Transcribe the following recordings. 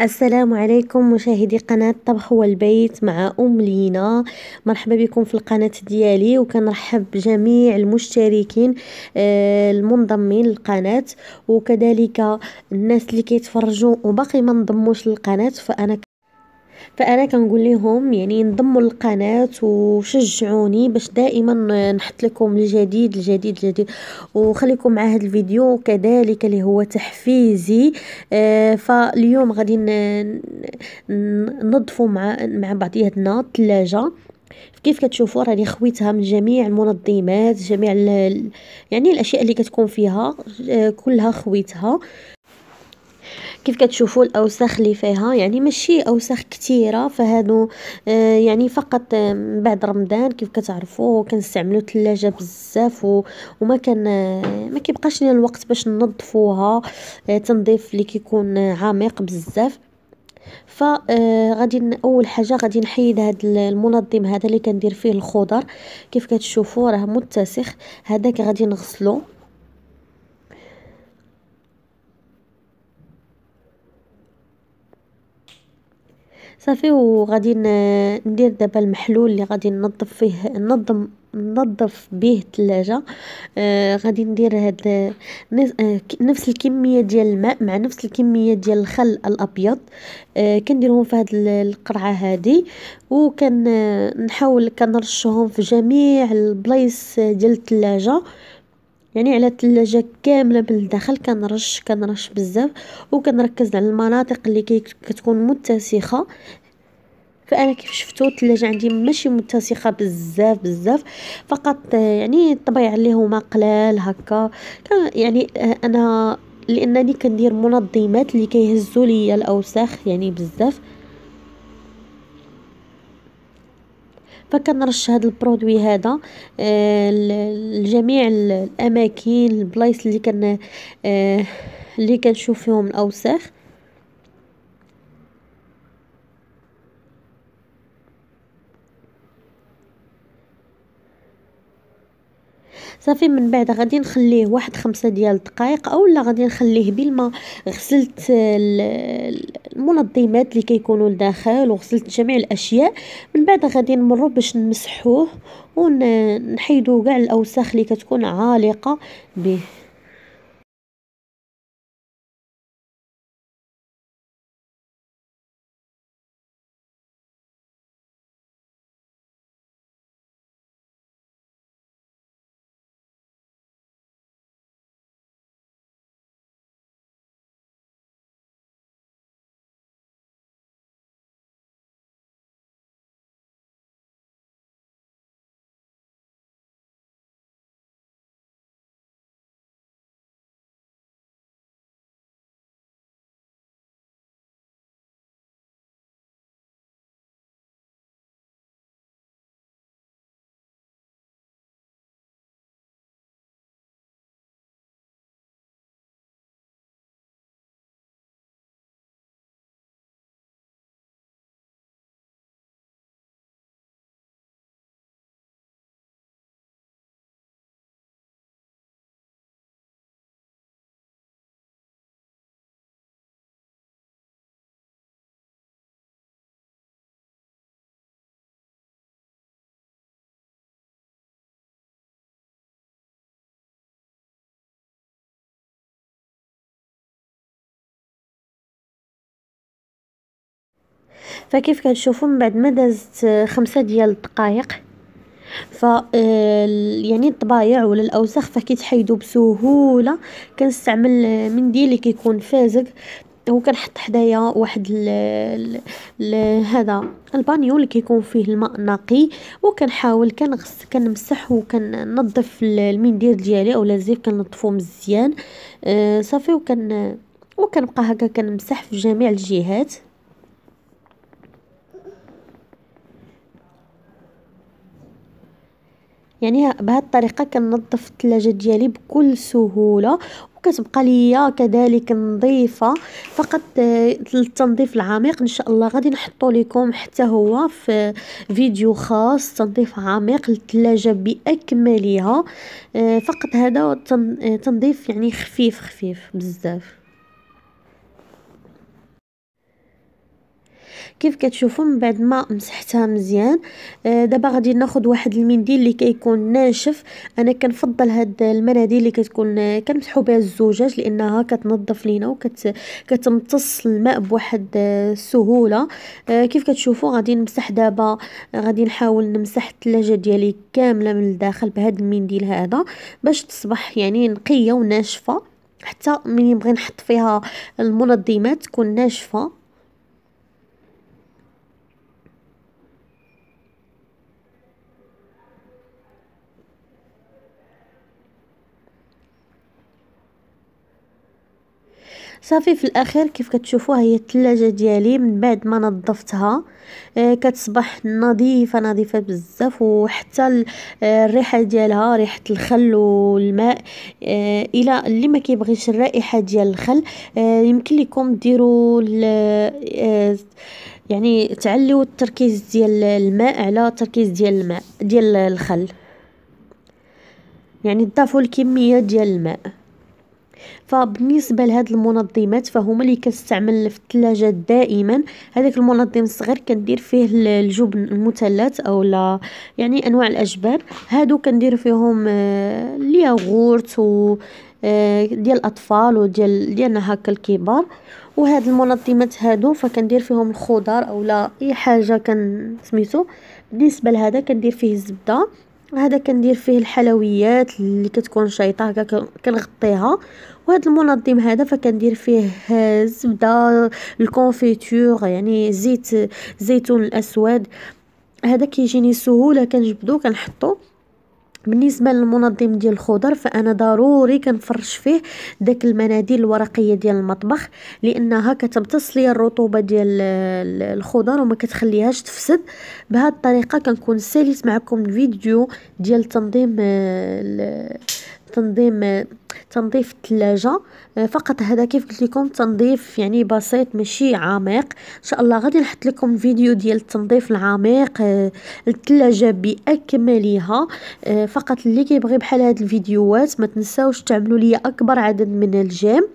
السلام عليكم مشاهدي قناة طبخ والبيت مع أم لينا مرحبا بكم في القناة ديالي وكنرحب بجميع المشتركين آه، المنضمين للقناة وكذلك الناس اللي كيتفرجوا وباقي ما انضموش للقناة فأنا فانا كنقول لهم يعني انضموا للقناه وشجعوني باش دائما نحط لكم الجديد الجديد الجديد وخليكم مع هذا الفيديو كذلك اللي هو تحفيزي آه فاليوم غادي ننظفوا مع مع بعضياتنا الثلاجه كيف كتشوفوا راني خويتها من جميع المنظمات جميع يعني الاشياء اللي كتكون فيها آه، كلها خويتها كيف كتشوفوا الاوساخ اللي فيها يعني ماشي اوساخ كثيره فهادو آه، يعني فقط آه، من بعد رمضان كيف كتعرفوا كنستعملوا الثلاجه بزاف وما كان آه، ما كيبقاش لي الوقت باش ننظفوها تنظيف اللي كيكون عميق بزاف ف غادي اول حاجه غادي نحيد هذا المنظم هذا اللي كندير فيه الخضر كيف كتشوفوا راه متسخ هذاك غادي نغسلو صافي وغادي ندير دابا المحلول اللي غادي ننظف فيه ننظم ننظف به الثلاجه آه غادي ندير هاد آه، نفس الكميه ديال الماء مع نفس الكميه ديال الخل الابيض آه كنديرهم في هاد القرعه هادي وكنحاول كنرشهم في جميع البلايص ديال الثلاجه يعني على الثلاجه كامله من الداخل كنرش كنرش بزاف وكنركز على المناطق اللي كتكون متسخه فانا كيف شفتوا الثلاجه عندي ماشي متسخه بزاف بزاف فقط يعني الطبيعه اللي هما قلال هكا يعني انا لانني كندير منظمات اللي كيهزوا لي الاوساخ يعني بزاف فكنرش هذا البرودوي هذا آه، لجميع الاماكن البلايص اللي كان آه، اللي كنشوف فيهم الاوساخ صافي من بعد غادي نخليه واحد خمسة ديال الدقائق اولا غادي نخليه بالماء غسلت المنظمات اللي كيكونوا لداخل وغسلت جميع الاشياء من بعد غادي نمرو باش نمسحوه ونحيدو كاع الاوساخ اللي كتكون عالقه به فكيف كنشوفوا من بعد ما دازت آه، خمسة ديال الدقائق ف آه، يعني الطبايع ولا الاوساخ فكيتحيدوا بسهوله كنستعمل آه، منديل اللي كيكون فازق وكنحط حدايا واحد ال ال ال هذا البانيو اللي كيكون فيه الماء نقي وكنحاول كنغسل كنمسح وكننظف المنديل ديالي اولا الزيف كننظفو مزيان صافي وكن وكنبقى هكا كنمسح في جميع الجهات يعني الطريقه كنظف الثلاجه ديالي بكل سهوله وكتبقى ليا كذلك نظيفه فقط آه، التنظيف العميق ان شاء الله غادي نحطو لكم حتى هو في فيديو خاص تنظيف عميق للثلاجه باكملها آه، فقط هذا آه، تنظيف يعني خفيف خفيف بزاف كيف كتشوفوا من بعد ما مسحتها مزيان آه، دابا غادي ناخذ واحد المنديل اللي كيكون ناشف انا كنفضل هاد المناديل اللي كتكون آه، كنمسحوا بها الزجاج لانها كتنظف لينا وكتمتص الماء بواحد السهوله آه، كيف كتشوفوا غادي نمسح دابا غادي نحاول نمسح الثلاجه ديالي كامله من الداخل بهذا المنديل هذا باش تصبح يعني نقيه وناشفه حتى ملي نبغي نحط فيها المنظمات تكون ناشفه صافي في الاخير كيف كتشوفوا هي الثلاجه ديالي من بعد ما نظفتها آه، كتصبح نظيفه نظيفه بزاف وحتى آه، الريحه ديالها ريحه الخل والماء آه، الى اللي ما كيبغيش الرائحه ديال الخل يمكن لكم ديروا يعني تعليوا التركيز ديال الماء على التركيز ديال الماء ديال الخل يعني تضافوا الكميه ديال الماء فبالنسبه لهاد المنظمات فهما اللي كنستعمل في الثلاجه دائما هذاك المنظم الصغير كندير فيه الجبن المثلث اولا يعني انواع الاجبان هادو كندير فيهم آه، الياغورت و آه، ديال الاطفال وديال ديالنا هكا الكبار وهاد المنظمات هادو فكندير فيهم الخضر اولا اي حاجه كنسميتو سميتو بالنسبه لهذا كندير فيه الزبده هذا كندير فيه الحلويات اللي كتكون شيطه هكا كنغطيها وهذا المنظم هذا فكندير فيه الزبده الكونفيتور يعني زيت زيتون الاسود هذا كيجيني سهوله كنجبدو كنحطو بالنسبه للمنظم ديال الخضر فانا ضروري كنفرش فيه داك المناديل الورقيه ديال المطبخ لانها كتمتص ليا الرطوبه ديال الخضر وما كتخليهاش تفسد بهذه الطريقه كنكون ساليت معكم الفيديو ديال تنظيم آه، تنظيم تنظيف الثلاجة آه، فقط هذا كيف قلت لكم تنظيف يعني بسيط ماشي عميق ان شاء الله غادي نحط لكم فيديو ديال التنظيف العميق آه، الثلاجة باكملها آه، فقط اللي كيبغي بحال هاد الفيديوهات ما تنساوش تعملوا لي اكبر عدد من الجيم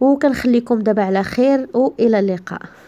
وكنخليكم دابا على خير والى اللقاء